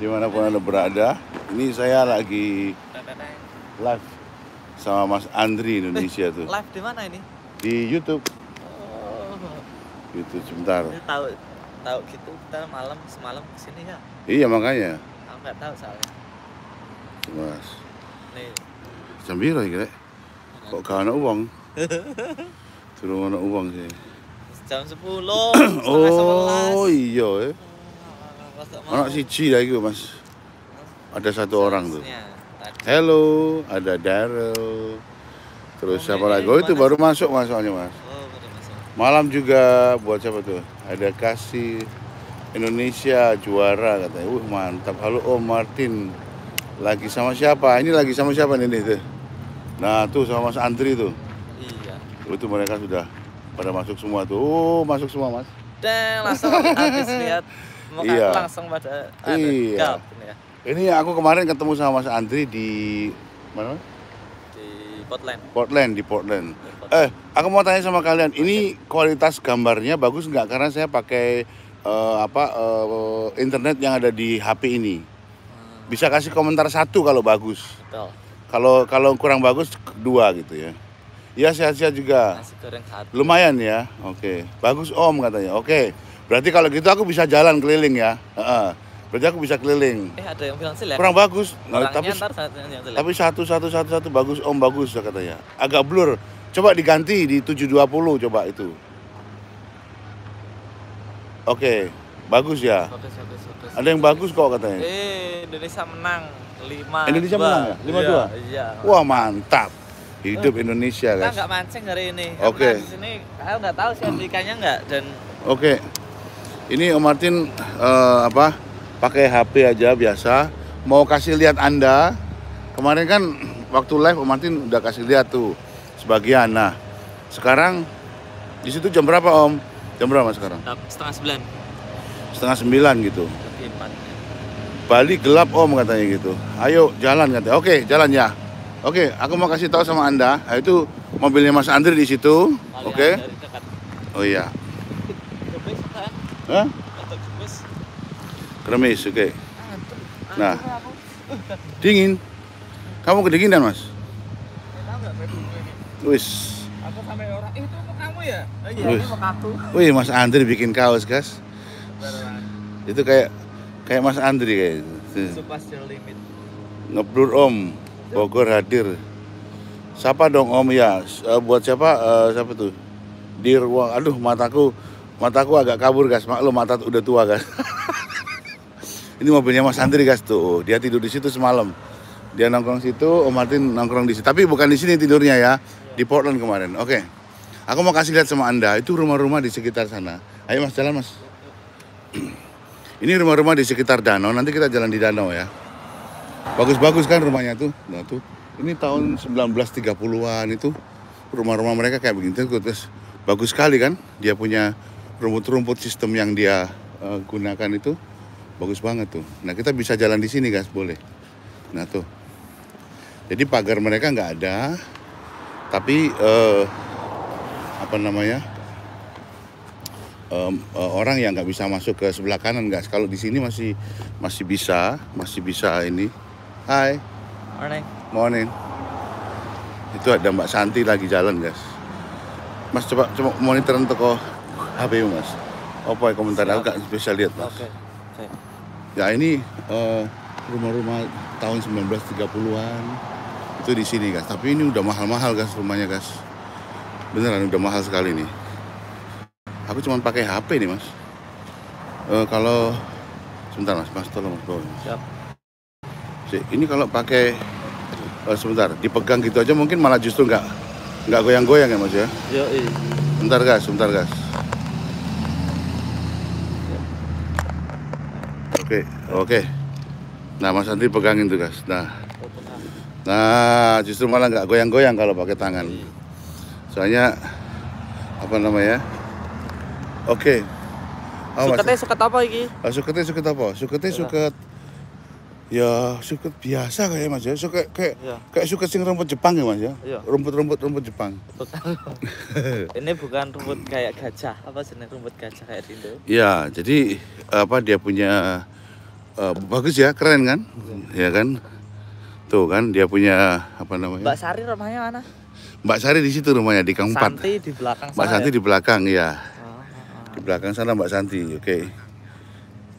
dimanapun anda berada. Ini saya lagi live sama Mas Andri Indonesia eh, tuh. Live di mana ini? Di YouTube. Oh. YouTube gitu, sebentar. Tahu tahu gitu kita malam semalam kesini ya? Iya makanya. Aku nggak tahu soalnya. Mas. Nih. sambil lagi Kok kau ada uang? Turun ada uang sih. Jam sepuluh. oh iya. Eh. Ono siji ya iku, Mas. Ada satu orang tuh. Halo, ada Daryl. Terus siapa lagi? Oh, iya, iya, oh itu baru masuk Mas soalnya, Mas. Oh, Malam juga buat siapa tuh? Ada Kasih Indonesia juara katanya. Wih, mantap. Halo Om Martin. Lagi sama siapa? Ini lagi sama siapa nih nih tuh? Nah, tuh sama Mas Andri tuh. Iya. Oh, itu mereka sudah pada masuk semua tuh. Oh, masuk semua, Mas. Deh, langsung habis lihat iya. langsung pada iya. ini, ya. ini aku kemarin ketemu sama Mas Andri di mana? Di Portland. Portland di Portland. Di Portland. Eh, aku mau tanya sama kalian, ini kualitas gambarnya bagus nggak? Karena saya pakai uh, apa uh, internet yang ada di HP ini. Hmm. Bisa kasih komentar satu kalau bagus. Betul. Kalau kalau kurang bagus dua gitu ya. Ya sehat-sehat juga. Lumayan ya. Oke. Okay. Bagus Om katanya. Oke. Okay. Berarti kalau gitu aku bisa jalan keliling ya. Uh, berarti aku bisa keliling. Eh ada yang bilang jelek. Kurang bagus. Nah, tapi tapi satu satu satu satu bagus om bagus katanya. Agak blur. Coba diganti di 720 coba itu. Oke, okay. bagus ya. Bagus, bagus, bagus, ada yang bagus kok katanya. Eh Indonesia menang lima. Indonesia dua. menang ya lima dua. Iya. iya. Wah mantap. Hidup uh, Indonesia guys. Kita nggak mancing hari ini. Oke. Okay. Di sini, aku nggak tahu sih hmm. Afrikanya nggak dan. Oke. Okay. Ini Om Martin uh, apa pakai HP aja biasa. Mau kasih lihat Anda. Kemarin kan waktu live Om Martin udah kasih lihat tuh sebagian. Nah, sekarang di situ jam berapa Om? Jam berapa sekarang? Setengah sembilan. Setengah sembilan gitu. Bali gelap Om katanya gitu. Ayo jalan katanya. Oke, jalan ya. Oke, aku mau kasih tahu sama Anda. Nah, itu mobilnya Mas Andri di situ. Oke. Okay. Oh iya. Hah? Kremis. oke. Ah, nah, ah, dingin. Kamu kedinginan, Mas? Wis. Aku sampai orang eh, itu kamu ya? Oh, iya, Wih, Mas Andri bikin kaos, guys. Itu kayak kayak Mas Andri kayak itu. Ngeblur Om Bogor hadir. Siapa dong Om ya? Eh, buat siapa? siapa tuh? Dirwa. Aduh, mataku mataku agak kabur gas maklum mata udah tua gas ini mobilnya Mas Andri gas tuh oh, dia tidur di situ semalam dia nongkrong situ Om Martin nongkrong di situ tapi bukan di sini tidurnya ya di Portland kemarin oke okay. aku mau kasih lihat sama anda itu rumah-rumah di sekitar sana ayo Mas jalan Mas ini rumah-rumah di sekitar danau nanti kita jalan di danau ya bagus-bagus kan rumahnya tuh nah tuh ini tahun 1930-an itu rumah-rumah mereka kayak begini, terus bagus sekali kan dia punya rumput-rumput sistem yang dia uh, gunakan itu bagus banget tuh. Nah kita bisa jalan di sini guys boleh. Nah tuh. Jadi pagar mereka nggak ada, tapi uh, apa namanya um, uh, orang yang nggak bisa masuk ke sebelah kanan guys. Kalau di sini masih masih bisa, masih bisa ini. Hai. Morning. Morning. Itu ada Mbak Santi lagi jalan guys. Mas coba coba monitor toko. HP mas apa ya komentar aku gak spesial lihat mas okay. Okay. ya ini eh, rumah-rumah tahun 1930-an itu di sini guys tapi ini udah mahal-mahal guys rumahnya guys beneran udah mahal sekali nih aku cuma pakai HP nih mas uh, kalau sebentar mas mas tolong mas bawa Siap. Si, ini kalau pakai uh, sebentar dipegang gitu aja mungkin malah justru nggak nggak goyang-goyang ya mas ya Yo, iya. sebentar guys sebentar guys Oke, oke. Nah, Mas Andri pegangin tuh, guys. Nah. Nah, justru malah nggak goyang-goyang kalau pakai tangan. Soalnya apa namanya? Oke. Oh, suketnya suket apa lagi? Ah, suketnya suket apa? Suketnya iya. suket Ya, suket biasa kayak Mas ya. Suket kayak ya. kayak suket sing rumput Jepang ya Mas ya. Iya. Rumput-rumput rumput Jepang. ini bukan rumput kayak gajah, apa sih rumput gajah kayak itu? Ya, jadi apa dia punya Eh, bagus ya, keren kan? Iya kan? Tuh kan dia punya apa namanya? Mbak Sari rumahnya mana? Mbak Sari di situ rumahnya di Kang Empat. Santi di belakang. Mbak Santi ya? di belakang ya. Oh, oh. Di belakang sana Mbak Santi, oke. Okay.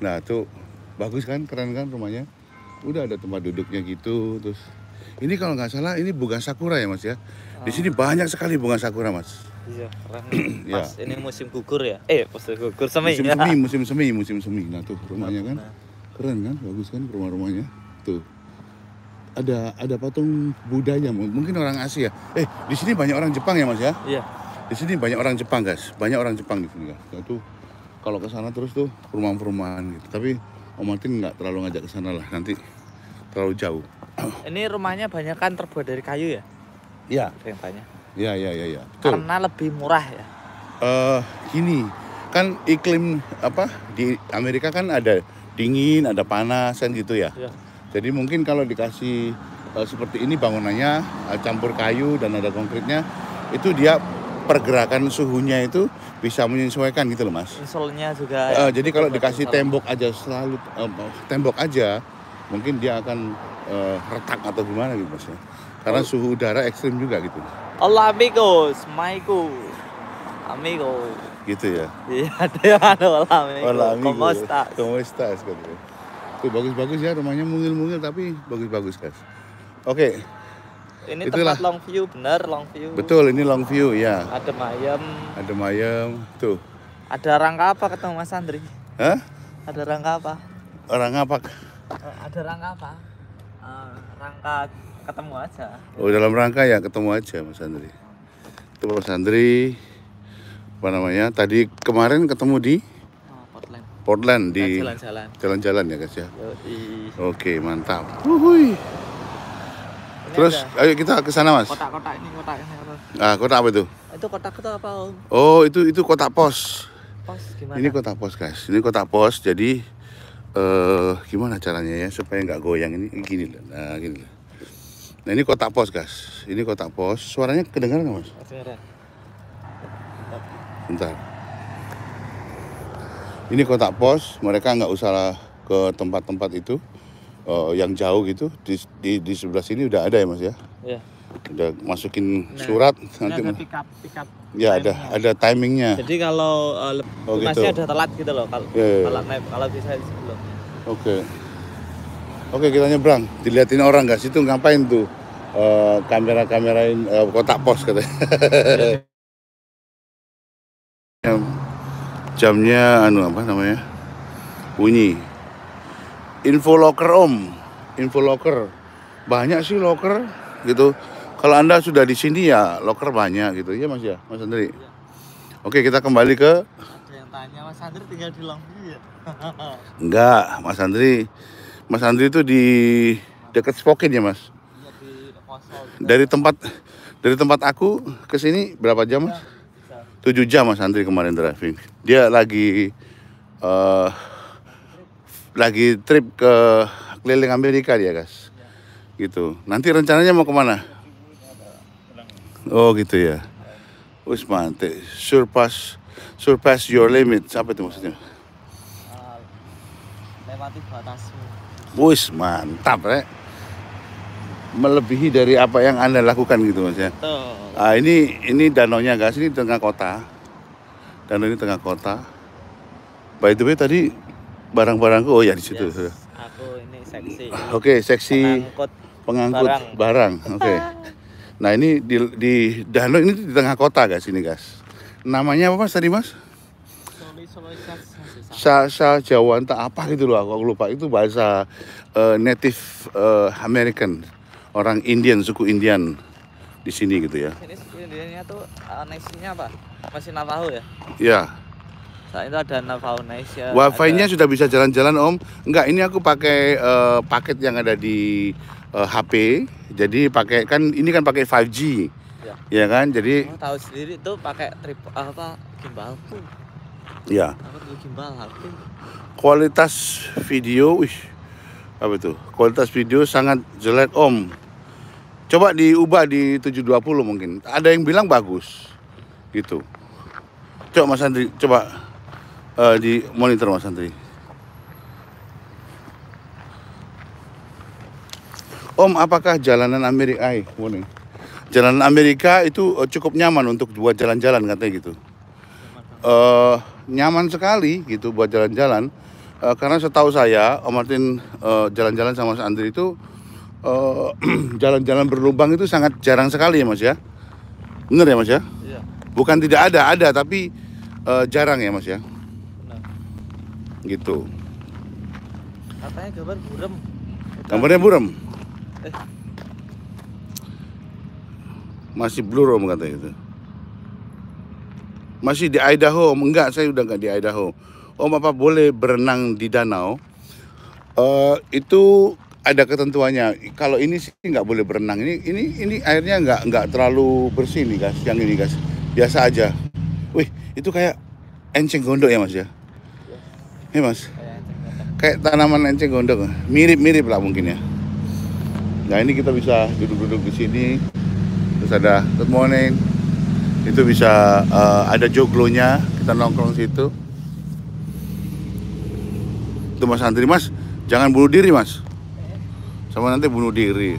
Nah tuh bagus kan, keren kan rumahnya? Udah ada tempat duduknya gitu, terus ini kalau nggak salah ini bunga sakura ya mas ya. Di sini banyak sekali bunga sakura mas. Iya keren. Iya. mas ya. ini musim gugur ya? Eh musim gugur semi. Musim ya? semi, musim semi, musim semi. Nah tuh rumahnya kan. Nah keren kan bagus kan rumah-rumahnya tuh ada ada patung budaya mungkin orang Asia eh di sini banyak orang Jepang ya mas ya iya di sini banyak orang Jepang guys banyak orang Jepang di sini guys nah, tuh kalau ke sana terus tuh perumahan-perumahan gitu tapi Om Martin nggak terlalu ngajak ke sana lah nanti terlalu jauh ini rumahnya banyak kan terbuat dari kayu ya iya yang tanya iya iya iya ya. karena lebih murah ya eh uh, gini kan iklim apa di Amerika kan ada dingin, ada panas kan gitu ya. ya. Jadi mungkin kalau dikasih uh, seperti ini bangunannya uh, campur kayu dan ada konkretnya itu dia pergerakan suhunya itu bisa menyesuaikan gitu loh mas. Insolnya juga. Uh, jadi kalau dikasih insol. tembok aja selalu uh, tembok aja mungkin dia akan uh, retak atau gimana gitu mas ya. Karena oh. suhu udara ekstrim juga gitu. Allah amigos, Michael, amigos. Gitu ya? Iya, Dewan alami Olami. Komostas. Komostas katanya. Tuh bagus-bagus ya rumahnya mungil-mungil tapi bagus-bagus guys. Oke. Okay. Ini Itulah. tempat long view, bener long view. Betul, ini long view ya. ada mayem ada mayem tuh. Ada rangka apa ketemu Mas Andri? Hah? Ada rangka apa? Orang apa? Eh, ada rangka apa? Eh, rangka ketemu aja. Oh, dalam rangka ya ketemu aja Mas Andri. Itu Mas Andri, apa namanya tadi kemarin ketemu di oh, Portland Portland di jalan-jalan ya guys ya Yoi. oke mantap Wuhui. Terus ada. ayo kita ke sana mas kotak-kotak ini kotak ini apa ah kotak apa itu itu kotak itu apa om oh itu itu kotak pos pos gimana ini kotak pos guys ini kotak pos jadi eh gimana caranya ya supaya nggak goyang ini gini lah nah gini lah nah ini kotak pos guys ini kotak pos suaranya kedengaran nggak mas kedengaran bentar ini kotak pos mereka nggak usah ke tempat-tempat itu uh, yang jauh gitu di, di di sebelah sini udah ada ya mas ya, ya. udah masukin nah, surat nanti ada pick up, pick up ya ada ada timingnya jadi kalau uh, oh, masih gitu. ada telat gitu loh kalau yeah, yeah. Iya. kalau naik kalau bisa sebelum oke okay. oke okay, kita nyebrang diliatin orang nggak situ ngapain tuh uh, eh, kamera kamerain uh, kotak pos katanya iya, iya jamnya anu apa namanya bunyi info locker om info locker banyak sih locker gitu kalau anda sudah di sini ya locker banyak gitu ya mas ya mas Andri ya. oke kita kembali ke yang tanya mas Andri tinggal di Longview ya enggak mas Andri mas Andri itu di dekat Spokin ya mas ya, di Dari tempat dari tempat aku ke sini berapa jam mas? Tujuh jam Mas Andri kemarin driving. Dia lagi uh, lagi trip ke keliling Amerika dia, guys. Gitu. Nanti rencananya mau kemana? Oh, gitu ya. Wis mantep. Surpass surpass your limit. Apa itu maksudnya? Ah, lewati batasmu. Wis mantap, rek melebihi dari apa yang anda lakukan gitu mas ya. Nah, ini ini danaunya guys, ini tengah kota. Danau ini tengah kota. By the way tadi barang-barangku oh ya di situ. Yes, aku ini seksi. Oke, okay, seksi pengangkut, pengangkut barang. barang. Oke. Okay. Nah, ini di di danau ini di tengah kota guys ini guys. Namanya apa mas tadi mas? Sa Jawa entah apa gitu loh aku, aku lupa itu bahasa uh, native uh, American orang Indian, suku Indian di sini gitu ya. Ini suku Indiannya tuh uh, nation-nya apa? Masih Navajo ya? Iya. Saat itu ada Navajo Nation. Wifi-nya ada... sudah bisa jalan-jalan Om. Enggak, ini aku pakai uh, paket yang ada di uh, eh, HP. Jadi pakai kan ini kan pakai 5G. Iya ya kan? Jadi Kamu tahu sendiri tuh pakai trip apa gimbalku. Ya. gimbal iya. HP. Kualitas video, wih, apa itu? Kualitas video sangat jelek Om Coba diubah di 720 mungkin. Ada yang bilang bagus. Gitu. Coba Mas Andri, coba uh, di monitor Mas Andri. Om, apakah jalanan Amerika, Jalanan Amerika itu eh, cukup nyaman untuk buat jalan-jalan katanya gitu. Uh, nyaman sekali gitu buat jalan-jalan. Uh, karena setahu saya Om Martin jalan-jalan uh, jalan -jalan sama Mas Andri itu Eh, jalan-jalan uh, berlubang itu sangat jarang sekali ya mas ya bener ya mas ya iya. bukan tidak ada ada tapi uh, jarang ya mas ya benar. gitu katanya gambar burem gambarnya burem eh. masih blur om katanya itu masih di Idaho enggak saya udah nggak di Idaho om apa boleh berenang di danau uh, itu ada ketentuannya. Kalau ini sih nggak boleh berenang. Ini ini ini airnya nggak nggak terlalu bersih nih guys. Yang ini guys biasa aja. Wih itu kayak enceng gondok ya mas ya? Ini ya, mas kayak tanaman enceng gondok. Mirip mirip lah mungkin ya. Nah ini kita bisa duduk-duduk di sini. Terus ada good morning. Itu bisa uh, ada joglonya. Kita nongkrong situ. Itu mas santri mas. Jangan bunuh diri mas sama nanti bunuh diri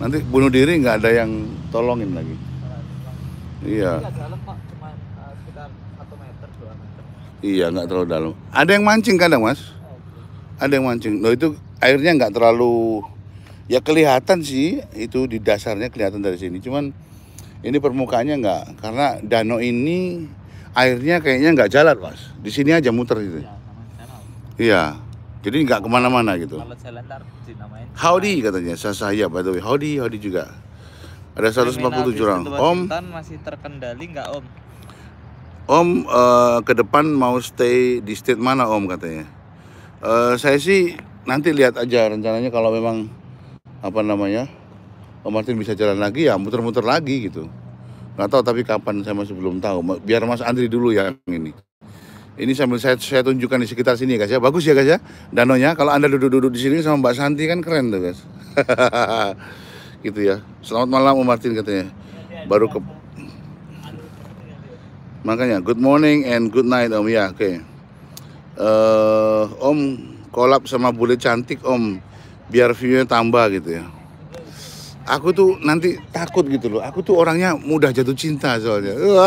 nanti bunuh diri nggak ada yang tolongin lagi iya eh, iya nggak terlalu dalam ada yang mancing kadang mas oh, ada yang mancing loh itu airnya nggak terlalu ya kelihatan sih itu di dasarnya kelihatan dari sini cuman ini permukaannya nggak karena danau ini airnya kayaknya nggak jalan mas di sini aja muter gitu ya, iya jadi nggak kemana-mana gitu. Kalau jalan ntar namanya? Howdy katanya, saya saya by the way. Howdy, howdy juga. Ada 147 orang. Om masih terkendali nggak Om? Om uh, ke depan mau stay di state mana Om katanya? Uh, saya sih nanti lihat aja rencananya kalau memang apa namanya Om Martin bisa jalan lagi ya muter-muter lagi gitu nggak tahu tapi kapan saya masih belum tahu biar Mas Andri dulu yang ini ini sambil saya, saya tunjukkan di sekitar sini guys ya. Bagus ya guys ya danonya. Kalau Anda duduk-duduk di sini sama Mbak Santi kan keren tuh guys. gitu ya. Selamat malam Om Martin katanya. Baru ke Makanya good morning and good night Om ya. Oke. Okay. Uh, eh, om kolab sama bule cantik Om biar view-nya tambah gitu ya aku tuh nanti takut gitu loh. Aku tuh orangnya mudah jatuh cinta soalnya.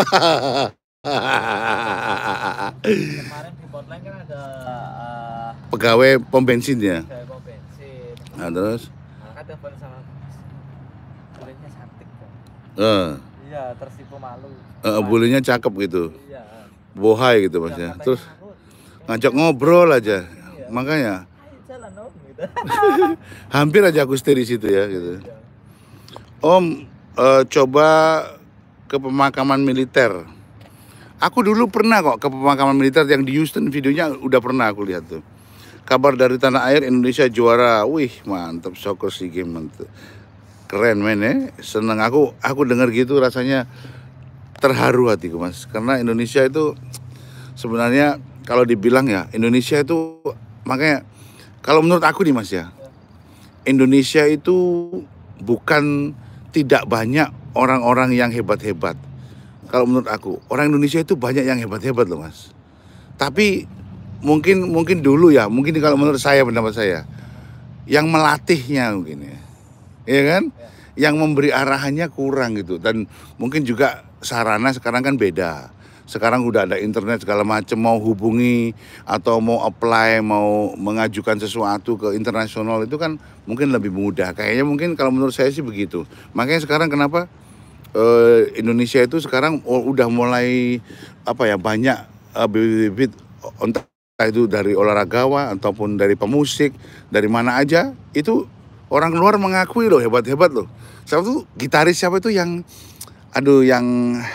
Kemarin di hotline kan ada uh, pegawai pom bensin ya. Pegawai pom Nah, terus? Nah, telepon sama bulenya cantik kan. Uh. Iya, tersipu malu. Uh, eh, bulenya cakep gitu. Iya. Bohai gitu mas ya. Iya, terus ngajak ngobrol aja. Iya. Makanya. Jalan om gitu. Hampir aja aku stay di situ ya gitu. Iya. Om, uh, coba ke pemakaman militer. Aku dulu pernah kok ke pemakaman militer yang di Houston videonya udah pernah aku lihat tuh. Kabar dari tanah air Indonesia juara. Wih, mantap soccer sih game mantep, Keren men ya. Seneng aku aku dengar gitu rasanya terharu hatiku Mas karena Indonesia itu sebenarnya kalau dibilang ya Indonesia itu makanya kalau menurut aku nih Mas ya. Indonesia itu bukan tidak banyak orang-orang yang hebat-hebat kalau menurut aku orang Indonesia itu banyak yang hebat-hebat loh mas tapi mungkin mungkin dulu ya mungkin kalau menurut saya pendapat saya yang melatihnya mungkin ya iya kan? ya kan yang memberi arahannya kurang gitu dan mungkin juga sarana sekarang kan beda sekarang udah ada internet segala macam mau hubungi atau mau apply mau mengajukan sesuatu ke internasional itu kan mungkin lebih mudah kayaknya mungkin kalau menurut saya sih begitu makanya sekarang kenapa uh, Indonesia itu sekarang udah mulai apa ya banyak uh, bibit-bibit entah itu dari olahragawa ataupun dari pemusik dari mana aja itu orang luar mengakui loh hebat-hebat loh. Siapa tuh gitaris siapa itu yang aduh yang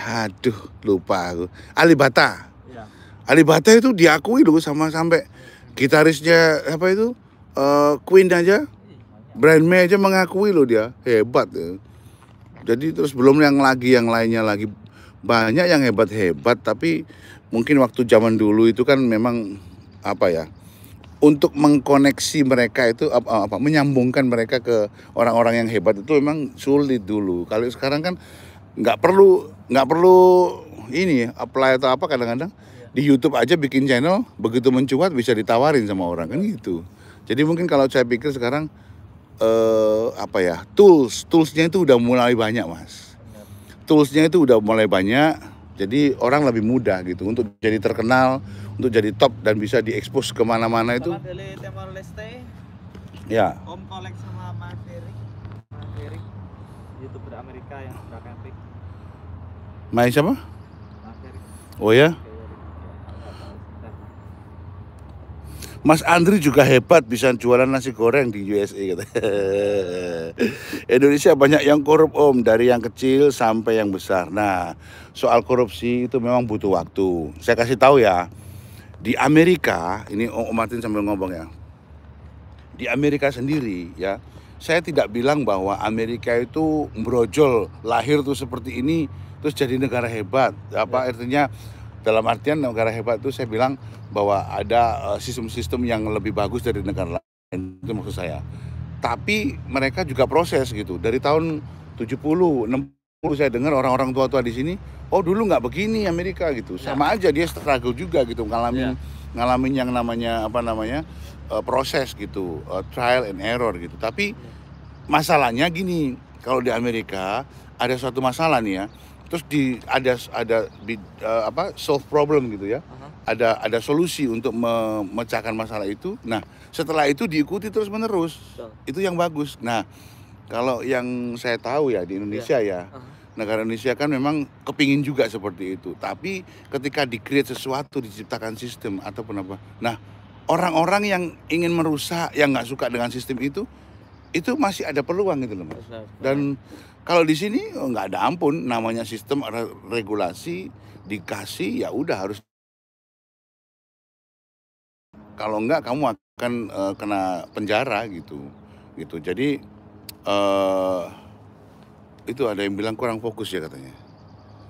aduh lupa aku. Alibata. Ya. Alibata itu diakui loh sama sampai gitarisnya apa itu uh, Queen aja, iya, Brian May aja mengakui loh dia hebat. Ya. Jadi terus belum yang lagi yang lainnya lagi banyak yang hebat-hebat tapi mungkin waktu zaman dulu itu kan memang apa ya untuk mengkoneksi mereka itu apa, eh, apa menyambungkan mereka ke orang-orang yang hebat itu memang sulit dulu. Kalau sekarang kan nggak perlu nggak perlu ini apply atau apa kadang-kadang iya. di YouTube aja bikin channel begitu mencuat bisa ditawarin sama orang kan gitu. Jadi mungkin kalau saya pikir sekarang uh, apa ya tools toolsnya itu udah mulai banyak mas toolsnya itu udah mulai banyak jadi orang lebih mudah gitu untuk jadi terkenal untuk jadi top dan bisa diekspos kemana-mana itu ya om kolek sama mas Derek mas Derek youtuber Amerika yang sudah camping main siapa? Mas erik Oh ya? Mas Andri juga hebat bisa jualan nasi goreng di USA gitu. Indonesia banyak yang korup om dari yang kecil sampai yang besar. Nah soal korupsi itu memang butuh waktu. Saya kasih tahu ya di Amerika ini Om Martin sambil ngomong ya. Di Amerika sendiri ya saya tidak bilang bahwa Amerika itu brojol lahir tuh seperti ini terus jadi negara hebat apa ya. artinya dalam artian negara hebat itu saya bilang bahwa ada eh, sistem-sistem yang lebih bagus dari negara lain itu maksud saya. Tapi mereka juga proses gitu. Dari tahun 70, 60 saya dengar orang-orang tua-tua di sini, oh dulu nggak begini Amerika gitu. Ya. Sama ya. aja dia struggle juga gitu ngalamin ya. ngalamin yang namanya apa namanya? Uh, proses gitu, uh, trial and error gitu. Tapi ya. masalahnya gini, kalau di Amerika ada suatu masalah nih ya terus di ada ada uh, apa solve problem gitu ya. Uh-huh. Ada ada solusi untuk memecahkan masalah itu. Nah, setelah itu diikuti terus-menerus. So. Itu yang bagus. Nah, kalau yang saya tahu ya di Indonesia yeah. ya. Uh-huh. Negara Indonesia kan memang kepingin juga seperti itu. Tapi ketika di-create sesuatu, diciptakan sistem ataupun apa. Nah, orang-orang yang ingin merusak, yang nggak suka dengan sistem itu, itu masih ada peluang gitu loh mas. Dan kalau di sini oh, nggak oh, ada ampun, namanya sistem regulasi dikasih ya udah harus. Kalau nggak kamu akan uh, kena penjara gitu, gitu. Jadi uh, itu ada yang bilang kurang fokus ya katanya.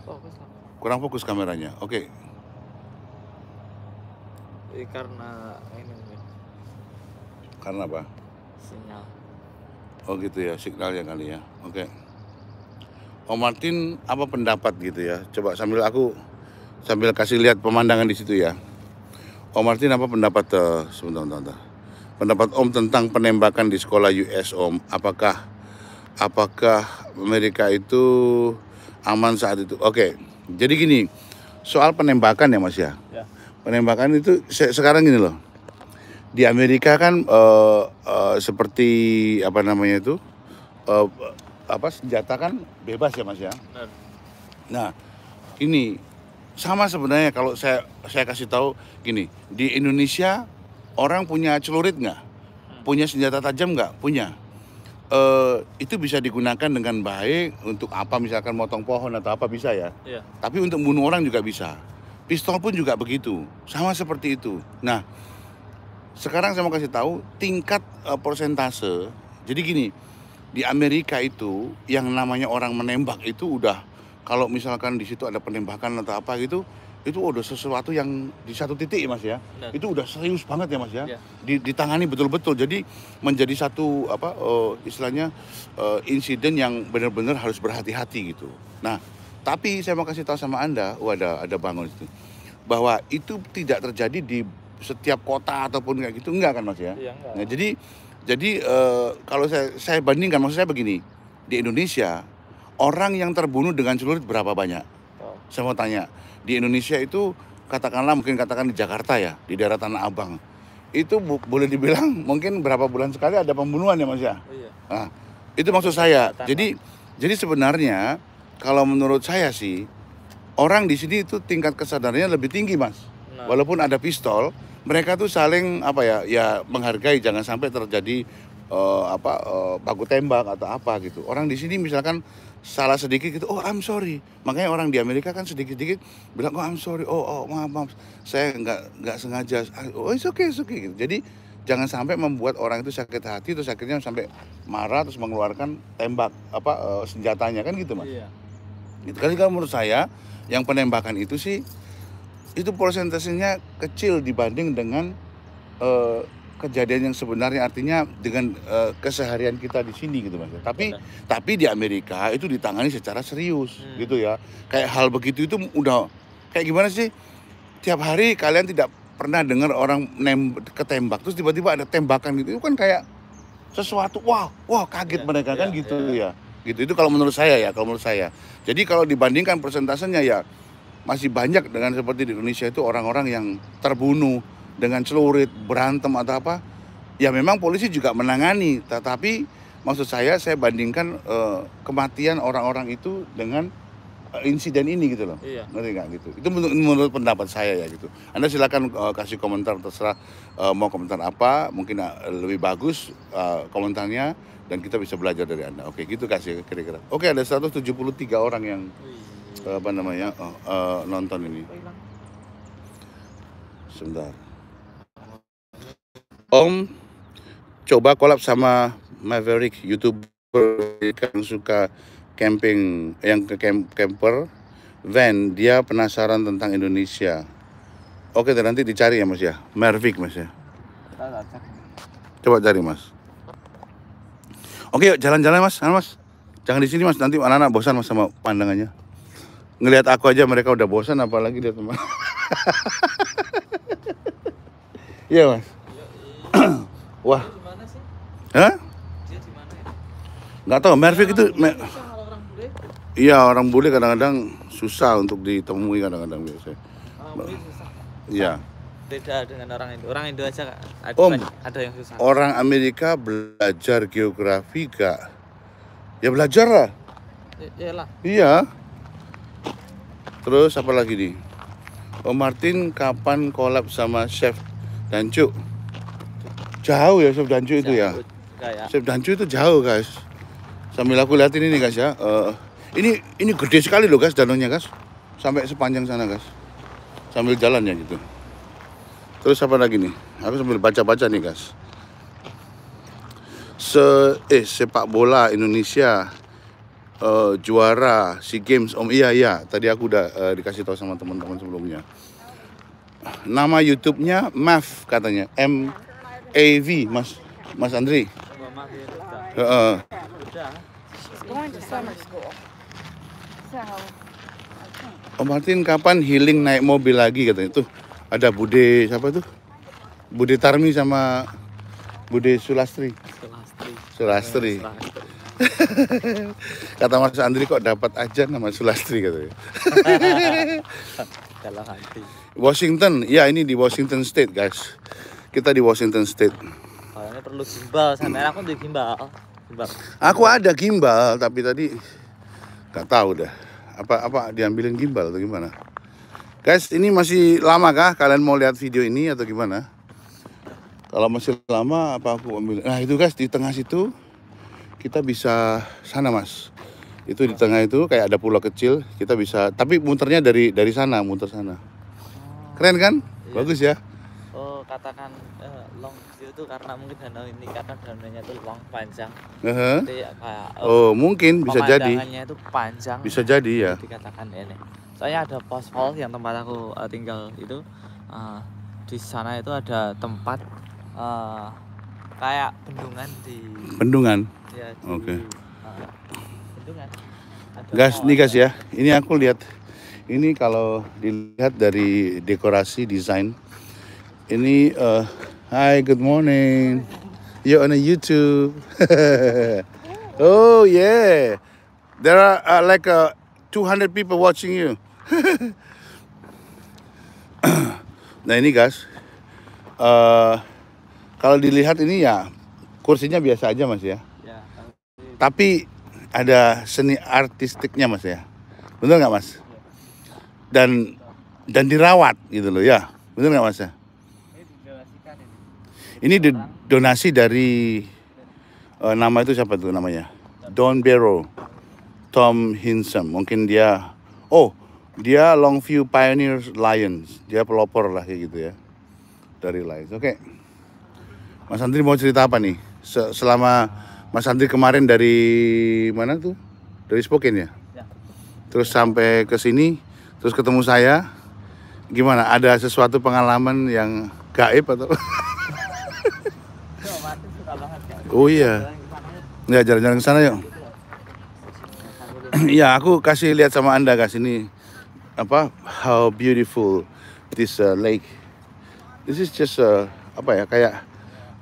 Fokus. Kurang fokus kameranya. Oke. Okay. Eh, karena ini. Karena apa? Sinyal. Oh gitu ya, ya kali ya. Oke. Okay. Om Martin apa pendapat gitu ya? Coba sambil aku sambil kasih lihat pemandangan di situ ya. Om Martin apa pendapat uh, sebentar, sebentar, pendapat Om tentang penembakan di sekolah US Om? Apakah apakah Amerika itu aman saat itu? Oke, okay. jadi gini soal penembakan ya Mas ya. ya. Penembakan itu se sekarang gini loh. Di Amerika kan uh, uh, seperti apa namanya itu apa senjata kan bebas ya Mas ya. Nah, ini sama sebenarnya kalau saya saya kasih tahu gini, di Indonesia orang punya celurit nggak? Hmm. Punya senjata tajam nggak? Punya. E, itu bisa digunakan dengan baik untuk apa misalkan motong pohon atau apa bisa ya. Iya. Tapi untuk bunuh orang juga bisa. Pistol pun juga begitu, sama seperti itu. Nah, sekarang saya mau kasih tahu tingkat e, persentase. Jadi gini, di Amerika itu yang namanya orang menembak itu udah kalau misalkan di situ ada penembakan atau apa gitu itu udah sesuatu yang di satu titik mas ya Benar. itu udah serius banget ya mas ya, ya. ditangani betul-betul jadi menjadi satu apa uh, istilahnya uh, insiden yang benar-benar harus berhati-hati gitu nah tapi saya mau kasih tahu sama anda oh ada ada bangun itu bahwa itu tidak terjadi di setiap kota ataupun kayak gitu enggak kan mas ya, ya enggak. Nah, jadi jadi uh, kalau saya saya bandingkan maksud saya begini, di Indonesia orang yang terbunuh dengan celurit berapa banyak? Oh. Saya mau tanya, di Indonesia itu katakanlah mungkin katakan di Jakarta ya, di daerah Tanah Abang. Itu bu, boleh dibilang mungkin berapa bulan sekali ada pembunuhan ya Mas ya? Oh, iya. Nah, itu maksud saya. Tanah. Jadi jadi sebenarnya kalau menurut saya sih orang di sini itu tingkat kesadarannya lebih tinggi, Mas. Nah. Walaupun ada pistol, mereka tuh saling apa ya ya menghargai jangan sampai terjadi uh, apa uh, paku tembak atau apa gitu. Orang di sini misalkan salah sedikit gitu, oh I'm sorry. Makanya orang di Amerika kan sedikit-sedikit bilang oh I'm sorry, oh oh maaf maaf, saya nggak nggak sengaja, oh it's okay okay gitu. Jadi jangan sampai membuat orang itu sakit hati terus akhirnya sampai marah terus mengeluarkan tembak apa uh, senjatanya kan gitu mas. Iya. Gitu. Kali menurut saya yang penembakan itu sih itu persentasenya kecil dibanding dengan uh, kejadian yang sebenarnya artinya dengan uh, keseharian kita di sini gitu mas. Tapi Benar. tapi di Amerika itu ditangani secara serius hmm. gitu ya. Kayak hal begitu itu udah kayak gimana sih? Tiap hari kalian tidak pernah dengar orang nem ketembak terus tiba-tiba ada tembakan gitu itu kan kayak sesuatu wah wah kaget ya, mereka ya, kan iya, gitu ya. ya gitu itu kalau menurut saya ya kalau menurut saya jadi kalau dibandingkan persentasenya ya masih banyak dengan seperti di Indonesia itu orang-orang yang terbunuh dengan celurit, berantem atau apa. Ya memang polisi juga menangani, tetapi maksud saya saya bandingkan uh, kematian orang-orang itu dengan eh, insiden ini gitu loh. Iya. Ngerti nggak gitu? Itu menurut, menurut pendapat saya ya gitu. Anda silakan uh, kasih komentar terserah uh, mau komentar apa, mungkin uh, lebih bagus uh, komentarnya dan kita bisa belajar dari Anda. Oke, gitu kasih kira-kira. Oke, ada 173 orang yang iya apa namanya oh, uh, nonton ini oh, sebentar Om coba kolab sama Maverick youtuber yang suka camping yang ke camp, camper van dia penasaran tentang Indonesia oke okay, nanti dicari ya mas ya Maverick mas ya coba cari mas oke yuk jalan-jalan mas mas jangan di sini mas nanti anak-anak bosan mas sama pandangannya ngelihat aku aja mereka udah bosan apalagi dia teman iya mas wah Hah? Ya? nggak tahu Mervik itu iya orang bule kadang-kadang susah untuk ditemui kadang-kadang biasa, iya beda dengan orang Indo. Orang Indo aja ada, Om, yang susah. Orang Amerika belajar geografi gak? Ya belajar lah. Ya, iya. Terus apa lagi nih? Om oh, Martin kapan collab sama Chef Dancu? Jauh ya Chef Dancu itu ya? ya. Chef Dancu itu jauh guys. Sambil aku lihat ini nih guys ya. Uh, ini ini gede sekali loh guys danaunya guys. Sampai sepanjang sana guys. Sambil jalan ya gitu. Terus apa lagi nih? Aku sambil baca-baca nih guys. Se eh sepak bola Indonesia uh, juara SEA Games Om iya iya tadi aku udah uh, dikasih tahu sama teman-teman sebelumnya nama YouTube-nya Mav katanya M A V Mas Mas Andri uh, Om Martin kapan healing naik mobil lagi katanya tuh ada Bude siapa tuh Bude Tarmi sama Bude Sulastri Sulastri Sulastri, Sulastri. Kata Mas Andri kok dapat aja nama Sulastri katanya. Dalam hati. Washington, ya ini di Washington State guys. Kita di Washington State. Kayaknya perlu gimbal, sampai aku di gimbal. gimbal. Aku ada gimbal, tapi tadi nggak tahu dah. Apa apa diambilin gimbal atau gimana? Guys, ini masih lama kah? Kalian mau lihat video ini atau gimana? Kalau masih lama, apa aku ambil? Nah itu guys di tengah situ kita bisa sana mas itu di tengah itu kayak ada pulau kecil kita bisa tapi muternya dari dari sana muter sana oh. keren kan iya. bagus ya oh katakan uh, long itu karena mungkin danau ini karena danaunya itu long panjang uh -huh. jadi, ya kayak, oh, oh mungkin bisa jadi itu panjang bisa jadi ya dikatakan ini soalnya ada pos falls yang tempat aku uh, tinggal itu uh, di sana itu ada tempat uh, kayak bendungan di bendungan Ya, Oke. Okay. Gas nih gas ya. Ini aku lihat ini kalau dilihat dari dekorasi desain ini uh, hi good morning. You're on a YouTube. oh yeah. There are uh, like uh, 200 people watching you. nah ini guys, uh, eh, kalau dilihat ini ya kursinya biasa aja mas ya tapi ada seni artistiknya mas ya benar nggak mas dan dan dirawat gitu loh ya benar nggak mas ya ini donasi dari uh, nama itu siapa tuh namanya Don Barrow Tom Hinsom mungkin dia oh dia Longview Pioneer Lions dia pelopor lah kayak gitu ya dari Lions oke okay. Mas Andri mau cerita apa nih selama Mas Andri kemarin dari mana tuh? Dari Spoken ya? ya. Terus sampai ke sini, terus ketemu saya. Gimana? Ada sesuatu pengalaman yang gaib atau? oh iya. Ya jalan-jalan ke sana yuk. Iya, aku kasih lihat sama Anda guys ini apa how beautiful this uh, lake. This is just uh, apa ya kayak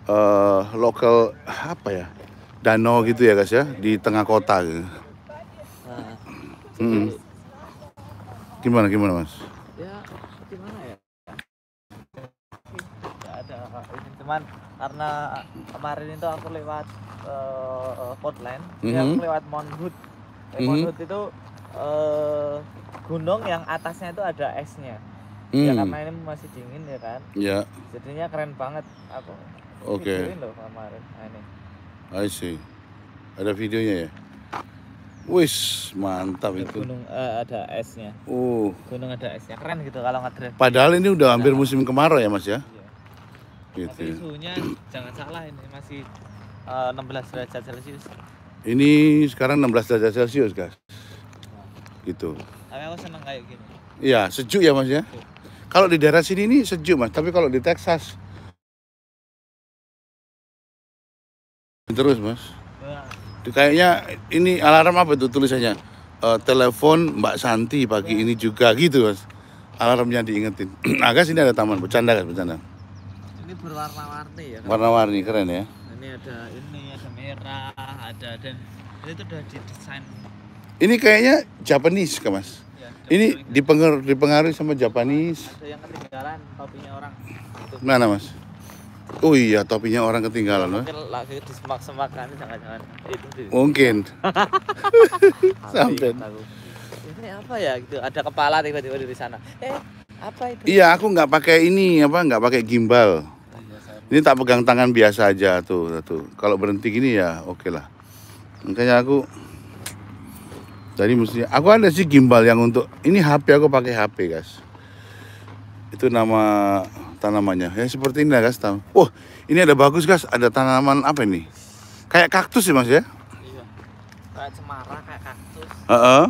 uh, local apa ya? danau gitu ya guys ya di tengah kota gitu. Nah, hmm. Gimana gimana mas? Ya gimana ya? Gak ada ini teman karena kemarin itu aku lewat uh, Portland, mm -hmm. aku mm-hmm. lewat Mount Hood. mm -hmm. Mount Hood itu uh, gunung yang atasnya itu ada esnya. Ya, mm. Ya karena ini masih dingin ya kan. Iya. Jadinya keren banget aku. Oke. Okay. kemarin. Nah, ini. I see. Ada videonya ya? Wis, mantap ada itu. Gunung uh, ada esnya. Uh. Gunung ada esnya. Keren gitu kalau ngedrift. Padahal ini udah hampir nah. musim kemarau ya, Mas ya? Iya. Gitu. Tapi ya. suhunya jangan salah ini masih uh, eh, 16 derajat Celcius. Ini sekarang 16 derajat Celcius, guys. Nah. Gitu. Tapi aku seneng kayak gini. Iya, sejuk ya, Mas ya? Sejuk. Kalau di daerah sini ini sejuk, Mas. Tapi kalau di Texas Terus mas, kayaknya ini alarm apa itu tulisannya? Uh, telepon Mbak Santi pagi ya. ini juga gitu mas. Alarmnya diingetin. Agak nah, sini ada taman, bercanda kan bercanda. Ini berwarna-warni ya. Kan? Warna-warni keren ya. Ini ada ini ada merah, ada dan itu sudah didesain. Ini kayaknya Japanese kan mas? Iya, ini dipengaruhi dipengaruhi sama Japanese. Ada yang ketinggalan topinya orang. Mana mas? Oh iya, topinya orang ketinggalan. Mungkin lagi di semak kan, jangan-jangan itu. Mungkin. Sampai. Ini apa ya gitu? Ada kepala tiba-tiba di sana. Eh, apa itu? Iya, aku nggak pakai ini apa? Nggak pakai gimbal. Oh, iya, ini tak pegang tangan biasa aja tuh, tuh. Kalau berhenti gini ya, oke okay lah. Makanya aku tadi mesti aku ada sih gimbal yang untuk ini HP aku pakai HP guys. Itu nama tanamannya. Ya seperti ini lah guys. Tam. oh ini ada bagus guys. Ada tanaman apa ini? Kayak kaktus ya mas ya? Iya. Kayak cemara, kayak kaktus. Uh -uh.